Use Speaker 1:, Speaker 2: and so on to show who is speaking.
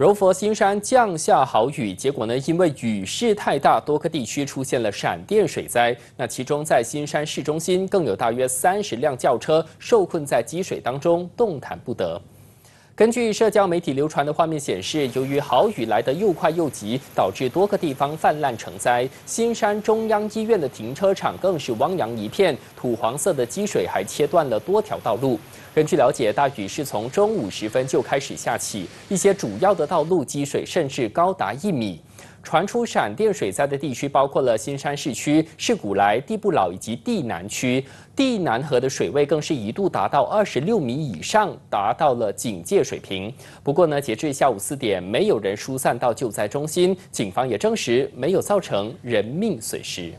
Speaker 1: 柔佛新山降下好雨，结果呢，因为雨势太大，多个地区出现了闪电水灾。那其中在新山市中心更有大约三十辆轿车受困在积水当中，动弹不得。根据社交媒体流传的画面显示，由于好雨来得又快又急，导致多个地方泛滥成灾。新山中央医院的停车场更是汪洋一片，土黄色的积水还切断了多条道路。根据了解，大雨是从中午时分就开始下起，一些主要的道路积水甚至高达一米。传出闪电水灾的地区包括了新山市区、市古来、地不老以及地南区，地南河的水位更是一度达到二十六米以上，达到了警戒水平。不过呢，截至下午四点，没有人疏散到救灾中心，警方也证实没有造成人命损失。